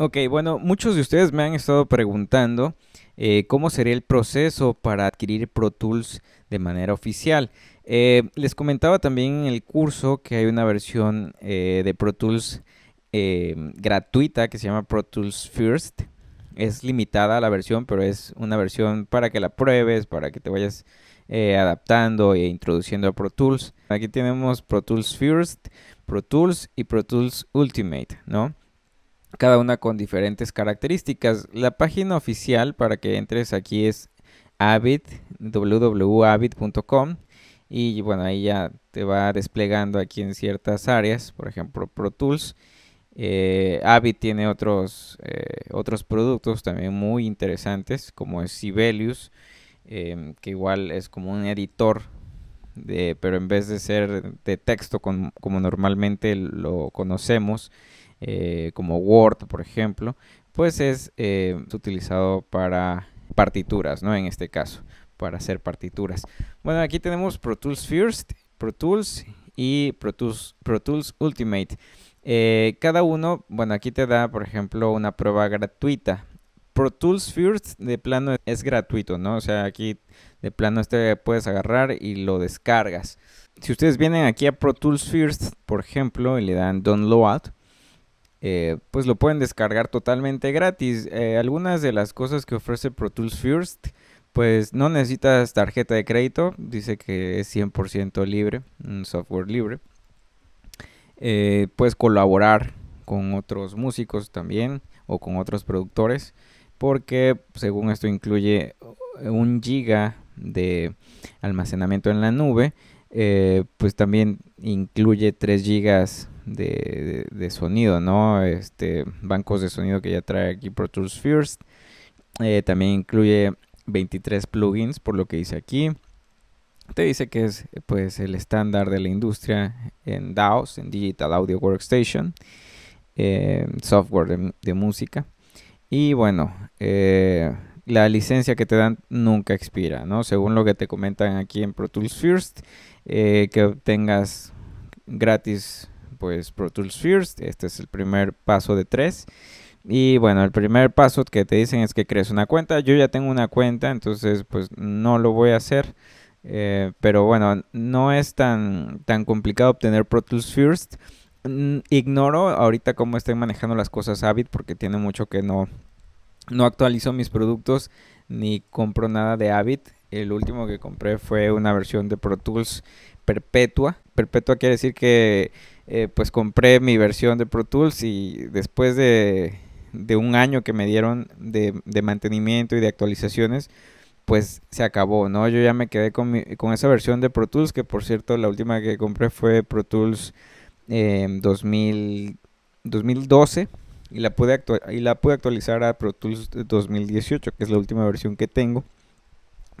Ok, bueno, muchos de ustedes me han estado preguntando eh, cómo sería el proceso para adquirir Pro Tools de manera oficial. Eh, les comentaba también en el curso que hay una versión eh, de Pro Tools em, gratuita que se llama Pro Tools First. Es limitada la versión, pero es una versión para que la pruebes, para que te vayas adaptando e introduciendo a Pro Tools. Aquí tenemos Pro Tools First, Pro Tools y Pro Tools Ultimate, ¿no? cada una con diferentes características. La página oficial para que entres aquí es avid, www.avid.com y bueno, ahí ya te va desplegando aquí en ciertas áreas, por ejemplo Pro Tools. Eh, avid tiene otros, eh, otros productos también muy interesantes como es Sibelius, em, que igual es como un editor de, pero en vez de ser de texto como normalmente lo conocemos, eh, como Word, por ejemplo, pues es eh, utilizado para partituras, ¿no? En este caso, para hacer partituras. Bueno, aquí tenemos Pro Tools First, Pro Tools y Pro Tools, Ultimate. Eh, cada uno, bueno, aquí te da, por ejemplo, una prueba gratuita. Pro Tools First de plano es gratuito, ¿no? O sea, aquí de plano este puedes agarrar y lo descargas. Si ustedes vienen aquí a Pro Tools First, por ejemplo, y le dan Download, eh, pues lo pueden descargar totalmente gratis. Eh, algunas de las cosas que ofrece Pro Tools First, pues no necesitas tarjeta de crédito, dice que es 100% libre, un software libre. Eh, puedes colaborar con otros músicos también o con otros productores, porque según esto incluye un giga de almacenamiento en la nube, pues también incluye 3 gigas de, sonido, ¿no? Este, bancos de sonido que ya trae aquí Pro Tools First. Eh, también incluye 23 plugins, por lo que dice aquí. Te dice que es pues, el estándar de la industria en DAOs, en Digital Audio Workstation, software de, música. Y bueno, eh, la licencia que te dan nunca expira, ¿no? Según lo que te comentan aquí en Pro Tools First, eh, que tengas gratis pues Pro Tools First. Este es el primer paso de tres. Y bueno, el primer paso que te dicen es que crees una cuenta. Yo ya tengo una cuenta, entonces pues no lo voy a hacer. Eh, pero bueno, no es tan, tan complicado obtener Pro Tools First. Mm, ignoro ahorita cómo estén manejando las cosas Avid porque tiene mucho que no, no actualizo mis productos ni compro nada de Avid. El último que compré fue una versión de Pro Tools perpetua. Perpetua quiere decir que eh, pues compré mi versión de Pro Tools y después de, un año que me dieron de, mantenimiento y de actualizaciones, pues se acabó, ¿no? Yo ya me quedé con, mi, con esa versión de Pro Tools, que por cierto la última que compré fue Pro Tools 2012 em, y la, pude y la pude actualizar a Pro Tools 2018, que es la última versión que tengo.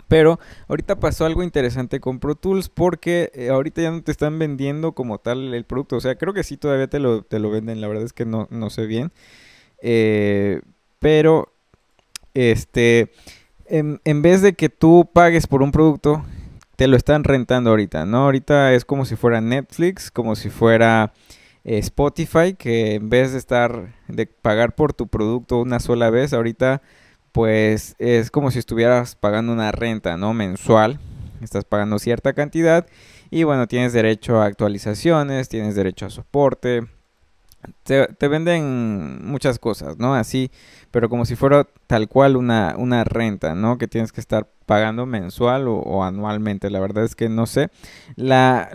Pero ahorita pasó algo interesante con Pro Tools porque eh, ahorita ya no te están vendiendo como tal el producto. O sea, creo que sí todavía te lo, te lo venden, la verdad es que no, sé bien. Eh, pero, este, en, vez de que tú pagues por un producto, te lo están rentando ahorita, ¿no? Ahorita es como si fuera Netflix, como si fuera... Eh, Spotify, que en vez de estar de pagar por tu producto una sola vez, ahorita pues es como si estuvieras pagando una renta, ¿no? Mensual. Estás pagando cierta cantidad y bueno, tienes derecho a actualizaciones, tienes derecho a soporte. Te, venden muchas cosas, ¿no? Así, pero como si fuera tal cual una, una renta, ¿no? Que tienes que estar pagando mensual o, anualmente. La verdad es que no sé. La,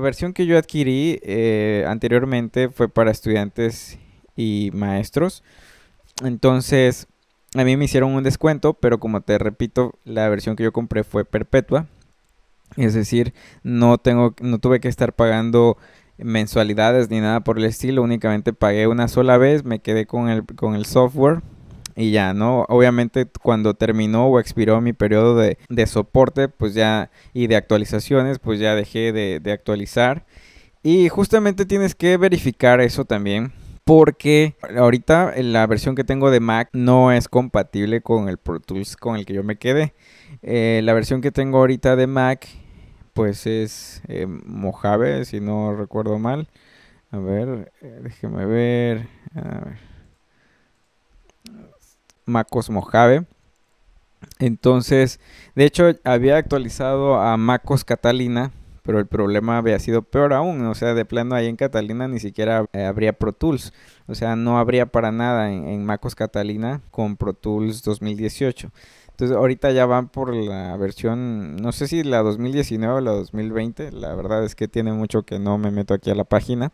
versión que yo adquirí eh, anteriormente fue para estudiantes y maestros. Entonces, a mí me hicieron un descuento, pero como te repito, la versión que yo compré fue perpetua. Es decir, no, tengo, no tuve que estar pagando mensualidades ni nada por el estilo, únicamente pagué una sola vez, me quedé con el, con el software y ya, ¿no? Obviamente cuando terminó o expiró mi periodo de, soporte, pues ya, y de actualizaciones, pues ya dejé de actualizar. Y justamente tienes que verificar eso también porque ahorita la versión que tengo de Mac no es compatible con el Pro Tools con el que yo me quedé. Eh, la versión que tengo ahorita de Mac pues es eh, Mojave, si no recuerdo mal. A ver, eh, déjeme ver. A ver. Macos Mojave. Entonces, de hecho, había actualizado a Macos Catalina pero el problema había sido peor aún, o sea, de plano ahí en Catalina ni siquiera eh, habría Pro Tools, o sea, no habría para nada en, en MacOS Catalina con Pro Tools 2018. Entonces ahorita ya van por la versión, no sé si la 2019 o la 2020, la verdad es que tiene mucho que no me meto aquí a la página,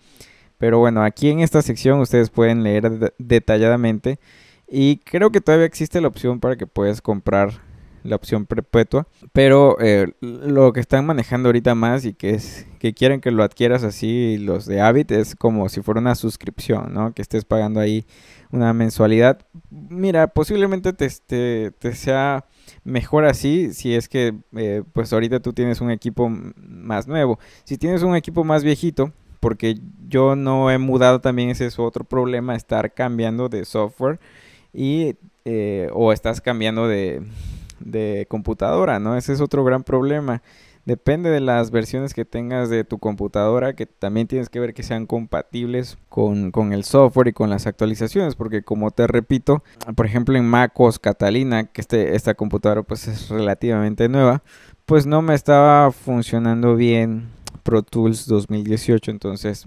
pero bueno, aquí en esta sección ustedes pueden leer detalladamente y creo que todavía existe la opción para que puedas comprar la opción perpetua. Pero eh, lo que están manejando ahorita más y que es que quieren que lo adquieras así los de Habit es como si fuera una suscripción, ¿no? Que estés pagando ahí una mensualidad. Mira, posiblemente te, te, sea mejor así si es que eh, pues ahorita tú tienes un equipo más nuevo. Si tienes un equipo más viejito, porque yo no he mudado también ese es otro problema, estar cambiando de software y eh, o estás cambiando de, de computadora, ¿no? Ese es otro gran problema. Depende de las versiones que tengas de tu computadora, que también tienes que ver que sean compatibles con, el software y con las actualizaciones, porque como te repito, por ejemplo en MacOS Catalina, que este, esta computadora pues es relativamente nueva, pues no me estaba funcionando bien Pro Tools 2018, entonces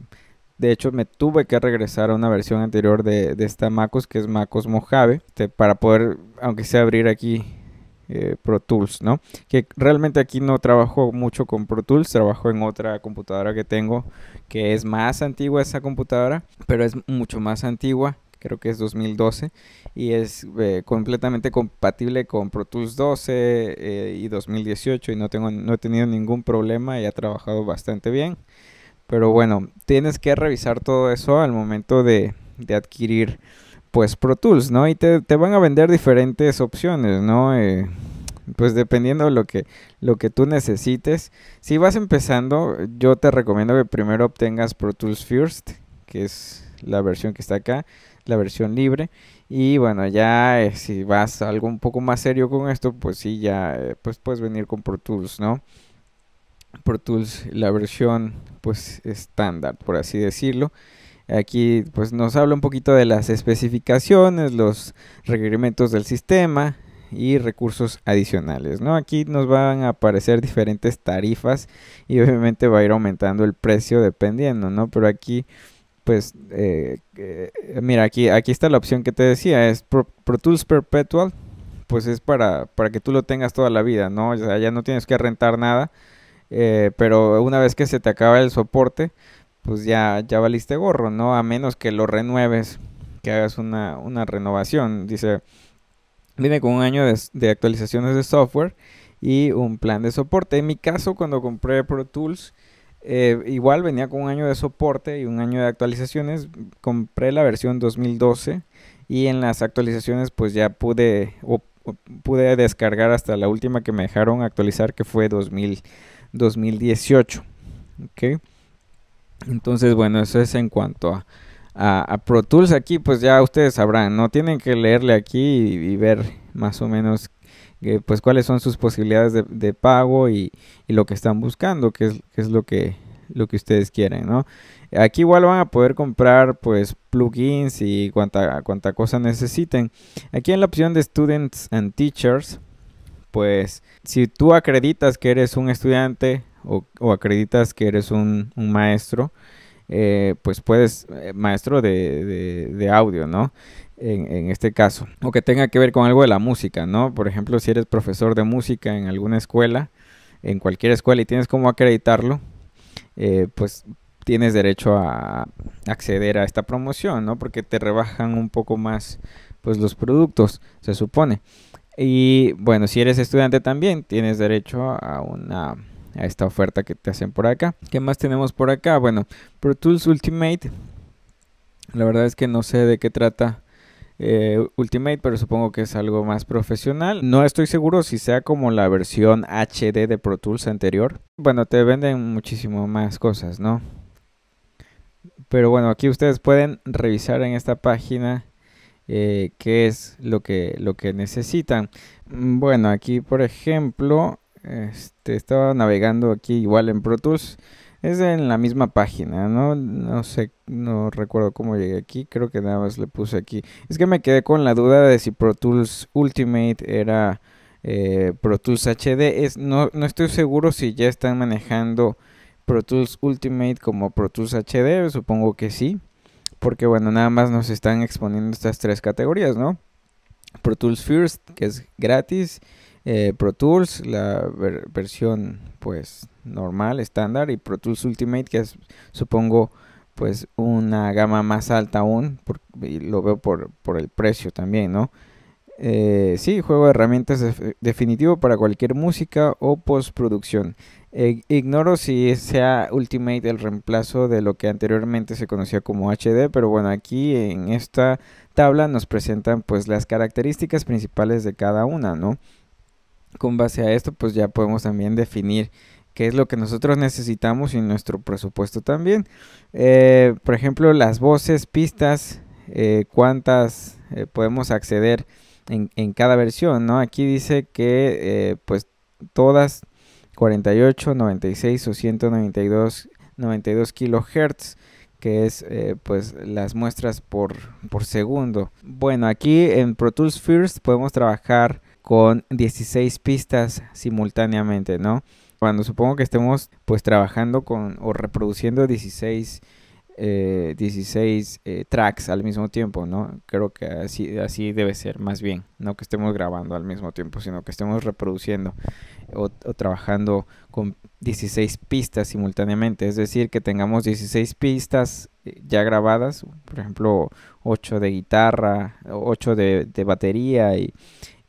de hecho, me tuve que regresar a una versión anterior de, de esta MacOS, que es MacOS Mojave, este, para poder, aunque sea abrir aquí eh, Pro Tools, ¿no? Que realmente aquí no trabajo mucho con Pro Tools, trabajo en otra computadora que tengo, que es más antigua esa computadora, pero es mucho más antigua, creo que es 2012, y es eh, completamente compatible con Pro Tools 12 eh, y 2018, y no, tengo, no he tenido ningún problema y ha trabajado bastante bien. Pero bueno, tienes que revisar todo eso al momento de, de adquirir pues Pro Tools, ¿no? Y te, van a vender diferentes opciones, ¿no? Eh, pues dependiendo de lo que, lo que tú necesites. Si vas empezando, yo te recomiendo que primero obtengas Pro Tools First, que es la versión que está acá, la versión libre. Y bueno, ya eh, si vas algo un poco más serio con esto, pues sí, ya eh, pues puedes venir con Pro Tools, ¿no? Pro Tools, la versión pues estándar, por así decirlo. Aquí pues nos habla un poquito de las especificaciones, los requerimientos del sistema y recursos adicionales, ¿no? Aquí nos van a aparecer diferentes tarifas y obviamente va a ir aumentando el precio dependiendo, ¿no? Pero aquí pues eh, eh, mira aquí aquí está la opción que te decía es Pro, Tools Perpetual pues es para para que tú lo tengas toda la vida no ya no tienes que rentar nada eh, pero una vez que se te acaba el soporte pues ya, ya valiste gorro, ¿no? A menos que lo renueves, que hagas una, renovación. Dice, viene con un año de, actualizaciones de software y un plan de soporte. En mi caso, cuando compré Pro Tools, eh, igual venía con un año de soporte y un año de actualizaciones. Compré la versión 2012 y en las actualizaciones pues ya pude, pude descargar hasta la última que me dejaron actualizar que fue 2018. ¿ok? Entonces, bueno, eso es en cuanto a, a, Pro Tools. Aquí, pues ya ustedes sabrán, ¿no? Tienen que leerle aquí y, ver más o menos pues cuáles son sus posibilidades de, pago y, lo que están buscando, que es, lo que lo que ustedes quieren, ¿no? Aquí igual van a poder comprar pues plugins y cuanta, cuanta cosa necesiten. Aquí en la opción de Students and Teachers, pues si tú acreditas que eres un estudiante o, acreditas que eres un, maestro, eh, pues puedes, eh, maestro de, audio, ¿no? En, en, este caso. O que tenga que ver con algo de la música, ¿no? Por ejemplo, si eres profesor de música en alguna escuela, en cualquier escuela y tienes cómo acreditarlo, eh, pues tienes derecho a acceder a esta promoción, ¿no? Porque te rebajan un poco más, pues, los productos, se supone. Y bueno, si eres estudiante también, tienes derecho a una a esta oferta que te hacen por acá. ¿Qué más tenemos por acá? Bueno, Pro Tools Ultimate. La verdad es que no sé de qué trata eh, Ultimate, pero supongo que es algo más profesional. No estoy seguro si sea como la versión HD de Pro Tools anterior. Bueno, te venden muchísimo más cosas, ¿no? Pero bueno, aquí ustedes pueden revisar en esta página eh, qué es lo que, lo que necesitan. Mm, bueno, aquí por ejemplo este, estaba navegando aquí igual en Pro Tools. Es en la misma página, ¿no? No sé, no recuerdo cómo llegué aquí. Creo que nada más le puse aquí. Es que me quedé con la duda de si Pro Tools Ultimate era eh, Pro Tools HD. Es, no, no estoy seguro si ya están manejando Pro Tools Ultimate como Pro Tools HD. Supongo que sí. Porque bueno, nada más nos están exponiendo estas tres categorías, ¿no? Pro Tools First, que es gratis eh, Pro Tools, la versión pues normal, estándar, y Pro Tools Ultimate, que es supongo pues una gama más alta aún, y lo veo por, el precio también, ¿no? Eh, sí, juego de herramientas definitivo para cualquier música o postproducción. Eh, ignoro si sea Ultimate el reemplazo de lo que anteriormente se conocía como HD, pero bueno, aquí en esta tabla nos presentan pues las características principales de cada una, ¿no? con base a esto, pues ya podemos también definir qué es lo que nosotros necesitamos y nuestro presupuesto también. Eh, por ejemplo, las voces, pistas, eh, cuántas eh, podemos acceder en, en, cada versión, ¿no? Aquí dice que pues todas 48, 96 o 192 92 kilohertz que es pues las muestras por, por, segundo. Bueno, aquí en Pro Tools First podemos trabajar con 16 pistas simultáneamente, ¿no? Cuando supongo que estemos pues trabajando con o reproduciendo 16 16 eh, eh, tracks al mismo tiempo, ¿no? Creo que así, así debe ser, más bien, no que estemos grabando al mismo tiempo, sino que estemos reproduciendo o, trabajando con 16 pistas simultáneamente, es decir, que tengamos 16 pistas eh, ya grabadas, por ejemplo, 8 de guitarra, 8 de, de batería y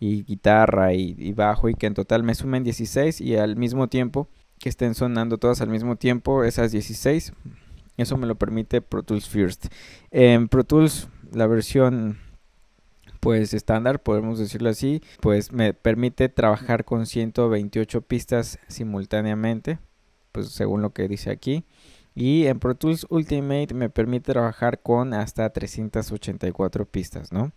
y guitarra y, bajo y que en total me sumen 16 y al mismo tiempo que estén sonando todas al mismo tiempo esas 16. Eso me lo permite Pro Tools First. En Pro Tools la versión pues estándar, podemos decirlo así, pues me permite trabajar con 128 pistas simultáneamente, pues según lo que dice aquí. Y en Pro Tools Ultimate me permite trabajar con hasta 384 pistas, ¿no?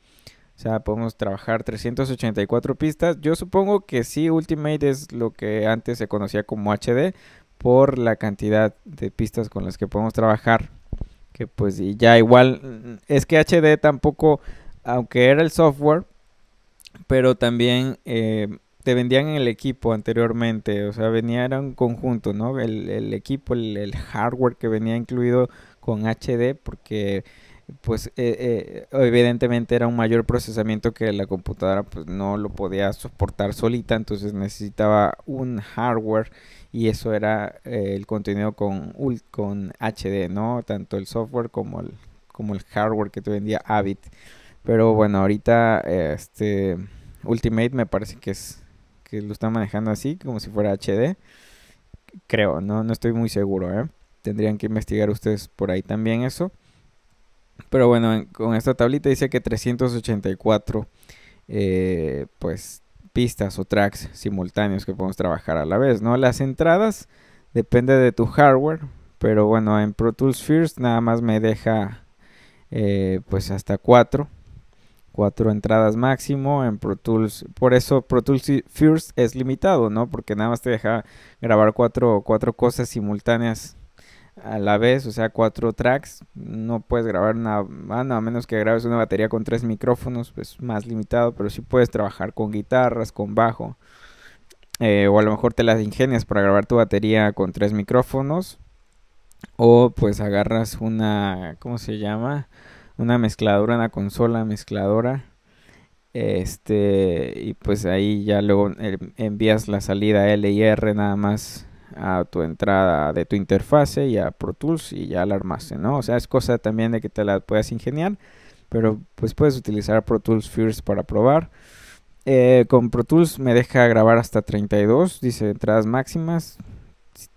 O sea, podemos trabajar 384 pistas. Yo supongo que sí, Ultimate es lo que antes se conocía como HD por la cantidad de pistas con las que podemos trabajar. Que pues ya igual, mm, es que HD tampoco, aunque era el software, pero también eh, te vendían en el equipo anteriormente. O sea, venía, era un conjunto, ¿no? El, equipo, el hardware que venía incluido con HD porque pues eh, eh, evidentemente era un mayor procesamiento que la computadora pues no lo podía soportar solita entonces necesitaba un hardware y eso era eh, el contenido con, con HD no tanto el software como el como el hardware que te vendía Avid pero bueno ahorita este Ultimate me parece que es que lo está manejando así como si fuera HD creo no no estoy muy seguro tendrían que investigar ustedes por ahí también eso pero bueno, con esta tablita dice que 384 eh, pues, pistas o tracks simultáneos que podemos trabajar a la vez, ¿no? Las entradas depende de tu hardware, pero bueno, en Pro Tools First nada más me deja eh, pues hasta 4 cuatro entradas máximo en Pro Tools. Por eso Pro Tools First es limitado, ¿no? Porque nada más te deja grabar cuatro, cuatro cosas simultáneas a la vez, o sea, cuatro tracks. No puedes grabar nada a menos que grabes una batería con tres micrófonos, pues más limitado, pero sí puedes trabajar con guitarras, con bajo. Eh, o a lo mejor te las ingenias para grabar tu batería con tres micrófonos. O pues agarras una, ¿cómo se llama? Una mezcladora, una consola mezcladora. Este, y pues ahí ya luego eh, envías la salida L y R nada más a tu entrada de tu interfase y a Pro Tools y ya la armaste, ¿no? O sea, es cosa también de que te la puedas ingeniar, pero pues puedes utilizar Pro Tools First para probar. Eh, con Pro Tools me deja grabar hasta 32, dice entradas máximas.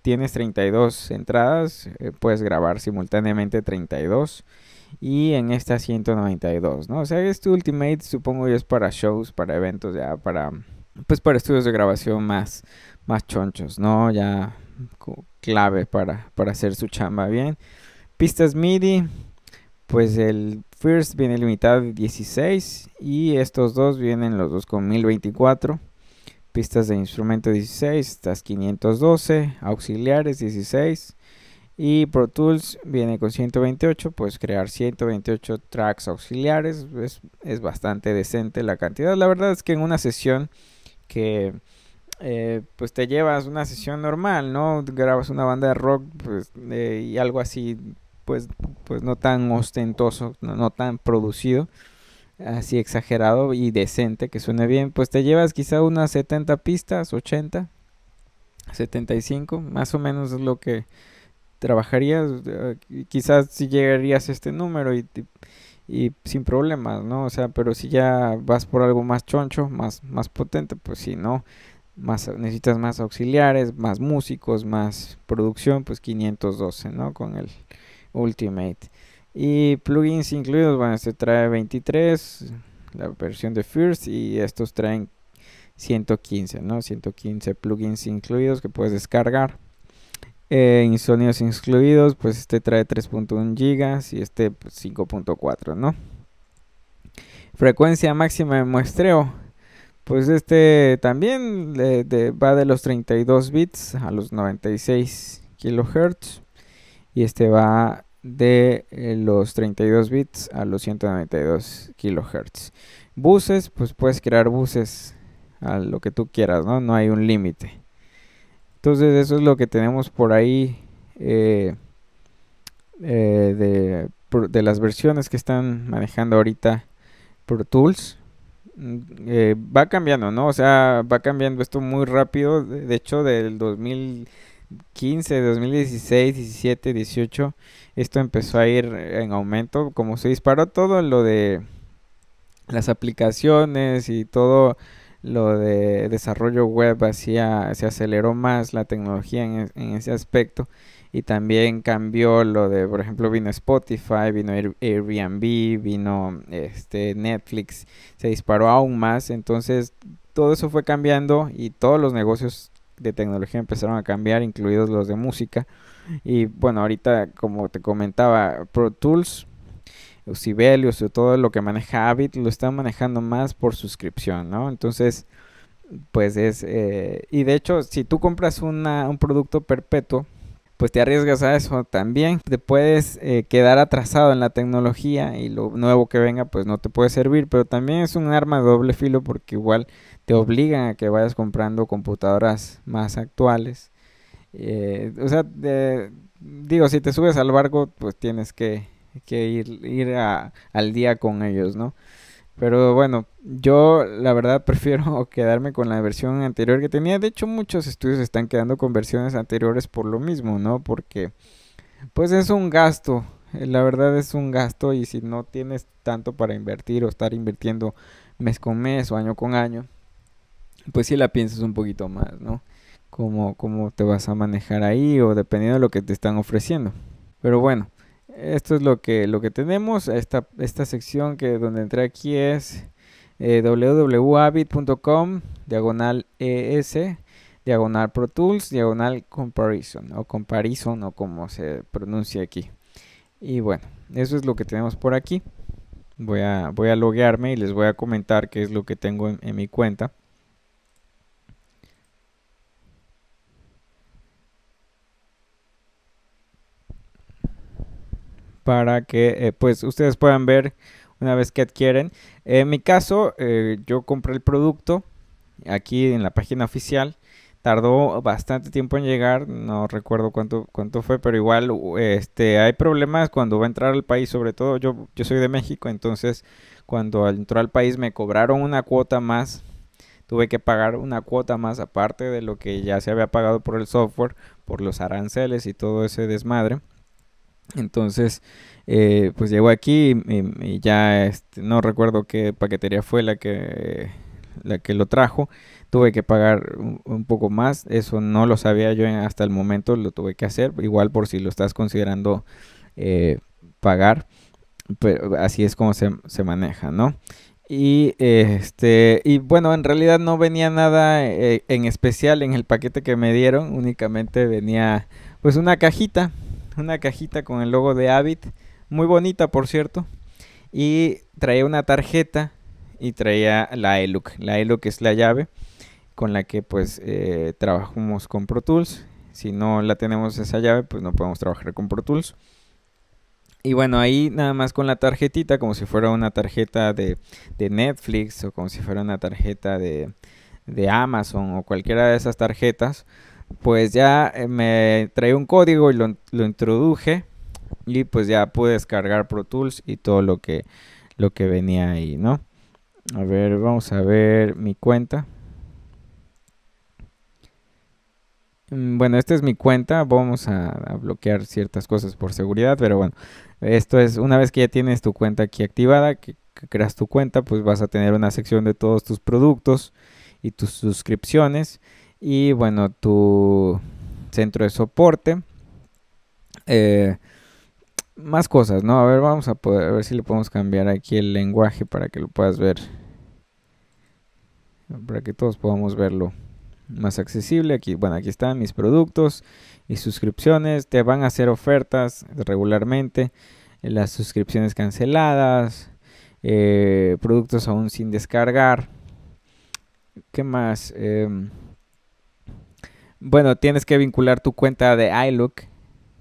tienes 32 entradas, eh, puedes grabar simultáneamente 32 y en esta 192, ¿no? O sea, este Ultimate supongo Que es para shows, para eventos, ya para pues para estudios de grabación más más chonchos, ¿no? Ya clave para, hacer su chamba bien. Pistas MIDI, pues el First viene limitado a 16 y estos dos vienen los dos con 1024. Pistas de instrumento 16, estas 512, auxiliares 16 y Pro Tools viene con 128, pues crear 128 tracks auxiliares es bastante decente la cantidad. La verdad es que en una sesión que eh, pues te llevas una sesión normal, ¿no? Grabas una banda de rock pues, eh, y algo así, pues, pues no tan ostentoso, no, tan producido, así exagerado y decente, que suene bien, pues te llevas quizá unas 70 pistas, 80, 75, más o menos es lo que trabajarías, eh, quizás si llegarías a este número y... sin problemas, ¿no? O sea, pero si ya vas por algo más choncho, más, más potente, pues si no, necesitas más auxiliares, más músicos, más producción, pues 512, ¿no? Con el Ultimate. Y plugins incluidos, bueno, este trae 23, la versión de First, y estos traen 115, ¿no? 115 plugins incluidos que puedes descargar. Eh, en sonidos incluidos, pues este trae 3.1 GB y este 5.4, pues, ¿no? Frecuencia máxima de muestreo, pues este también va de los 32 bits a los 96 kHz Y este va de eh, los 32 bits a los 192 kHz Buses, pues puedes crear buses a lo que tú quieras, ¿no? No hay un límite. Entonces eso es lo que tenemos por ahí eh, eh, de, de las versiones que están manejando ahorita Pro Tools. Mm, eh, va cambiando, ¿no? O sea, va cambiando esto muy rápido. De hecho, del 2015, 2016, 17, 18, esto empezó a ir en aumento. Como se disparó todo lo de las aplicaciones y todo lo de desarrollo web, hacia, se aceleró más la tecnología en ese aspecto y también cambió lo de, por ejemplo, vino Spotify, vino Airbnb, vino este Netflix, se disparó aún más, entonces todo eso fue cambiando y todos los negocios de tecnología empezaron a cambiar, incluidos los de música. Y bueno, ahorita como te comentaba, Pro Tools, Sibelius, todo lo que maneja Avid lo están manejando más por suscripción, ¿no? Entonces, pues es... Eh, y de hecho, si tú compras una, un producto perpetuo, pues te arriesgas a eso también. Te puedes eh, quedar atrasado en la tecnología y lo nuevo que venga pues no te puede servir, pero también es un arma de doble filo porque igual te obligan a que vayas comprando computadoras más actuales. Eh, o sea, digo, si te subes al barco pues tienes que, ir, ir al día con ellos, ¿no? Pero bueno, yo la verdad prefiero quedarme con la versión anterior que tenía. De hecho, muchos estudios están quedando con versiones anteriores por lo mismo, ¿no? Porque pues es un gasto. Eh, la verdad es un gasto y si no tienes tanto para invertir o estar invirtiendo mes con mes o año con año, pues si la piensas un poquito más, ¿no? Cómo, cómo te vas a manejar ahí o dependiendo de lo que te están ofreciendo. Pero bueno, esto es lo que, lo que tenemos. Esta, esta sección que donde entré aquí es eh, wwwhabitcom diagonal ES, diagonal Pro Tools, diagonal Comparison, o Comparison, o como se pronuncia aquí. Y bueno, eso es lo que tenemos por aquí. Voy a, voy a loguearme y les voy a comentar qué es lo que tengo en mi cuenta. para que eh, pues ustedes puedan ver una vez que adquieren. En mi caso, eh, yo compré el producto aquí en la página oficial. Tardó bastante tiempo en llegar, no recuerdo cuánto, cuánto fue, pero igual este, hay problemas cuando va a entrar al país, sobre todo yo, yo soy de México, entonces cuando entró al país me cobraron una cuota más tuve que pagar una cuota más aparte de lo que ya se había pagado por el software, por los aranceles y todo ese desmadre. Entonces, eh, pues llegó aquí y, ya este, no recuerdo qué paquetería fue la que, la que lo trajo. Tuve que pagar un, poco más. Eso no lo sabía yo hasta el momento. Lo tuve que hacer. Igual por si lo estás considerando eh, pagar. Pero así es como se, se maneja, ¿no? Y este y bueno, en realidad no venía nada eh, en especial en el paquete que me dieron, únicamente venía pues una cajita una cajita con el logo de Avid, muy bonita por cierto, y traía una tarjeta y traía la ELUC. La ELUC es la llave con la que pues eh, trabajamos con Pro Tools. Si no la tenemos esa llave, pues no podemos trabajar con Pro Tools. Y bueno, ahí nada más con la tarjetita, como si fuera una tarjeta de, Netflix o como si fuera una tarjeta de Amazon o cualquiera de esas tarjetas, pues ya eh, me trae un código y lo, introduje y pues ya pude descargar Pro Tools y todo lo que, lo que venía ahí, ¿no? A ver, vamos a ver mi cuenta. Mm, bueno, esta es mi cuenta, vamos a, bloquear ciertas cosas por seguridad, pero bueno, esto es una vez que ya tienes tu cuenta aquí activada, que creas tu cuenta, pues vas a tener una sección de todos tus productos y tus suscripciones y bueno, tu centro de soporte. Eh, más cosas, ¿no? A ver, vamos a poder, ver si le podemos cambiar aquí el lenguaje para que lo puedas ver. Para que todos podamos verlo más accesible. Aquí, bueno, aquí están mis productos y suscripciones. Te van a hacer ofertas regularmente. Las suscripciones canceladas. Eh, productos aún sin descargar. ¿Qué más? Em, bueno, tienes que vincular tu cuenta de iLook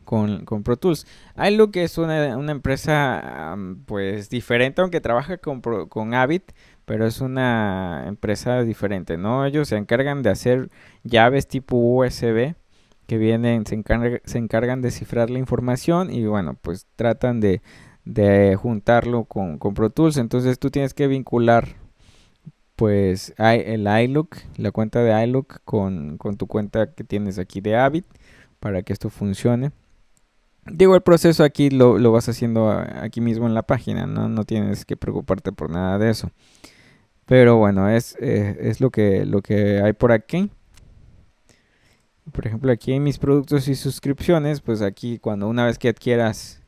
con, con Pro Tools. iLook es una, empresa pues diferente, aunque trabaja con, con Avid, pero es una empresa diferente, ¿no? Ellos se encargan de hacer llaves tipo USB que vienen, se, encargan de cifrar la información y bueno, pues tratan de, juntarlo con, con Pro Tools. Entonces tú tienes que vincular pues el iLook, la cuenta de iLook con, con tu cuenta que tienes aquí de Avid para que esto funcione. Digo, el proceso aquí lo, vas haciendo ah, aquí mismo en la página, ¿no? tienes que preocuparte por nada de eso. Pero bueno, eh, es, lo, que, lo que hay por aquí. Por ejemplo, aquí en mis productos y suscripciones, pues aquí cuando una vez que adquieras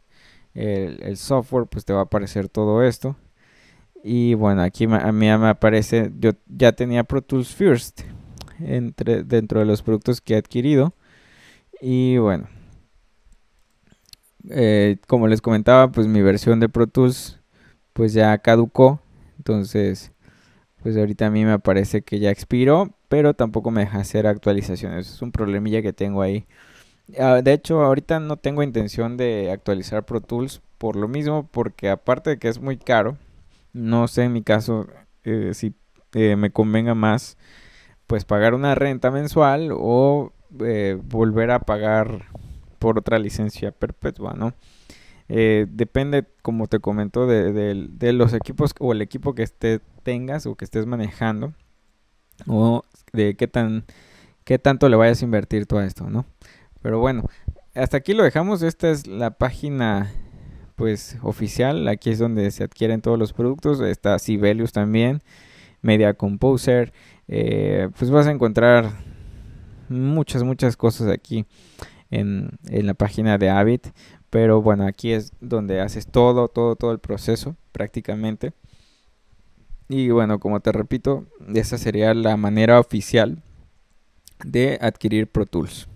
el, el software, pues te va a aparecer todo esto. Y bueno, aquí a mí me aparece, yo ya tenía Pro Tools First entre, dentro de los productos que he adquirido. Y bueno, eh, como les comentaba, pues mi versión de Pro Tools pues ya caducó. Entonces, pues ahorita a mí me parece que ya expiró, pero tampoco me deja hacer actualizaciones. Es un problemilla que tengo ahí. Ah, de hecho, ahorita no tengo intención de actualizar Pro Tools por lo mismo, porque aparte de que es muy caro, no sé en mi caso eh, si eh, me convenga más pues pagar una renta mensual o eh, volver a pagar por otra licencia perpetua, ¿no? depende, como te comento, de, los equipos o el equipo que esté, tengas o que estés manejando o de qué tan qué tanto le vayas a invertir todo esto, ¿no? Pero bueno, hasta aquí lo dejamos. Esta es la página pues oficial, aquí es donde se adquieren todos los productos, está Sibelius también, Media Composer, eh, pues vas a encontrar muchas, muchas cosas aquí en, en la página de Avid, pero bueno, aquí es donde haces todo, todo, todo el proceso prácticamente. Y bueno, como te repito, esa sería la manera oficial de adquirir Pro Tools.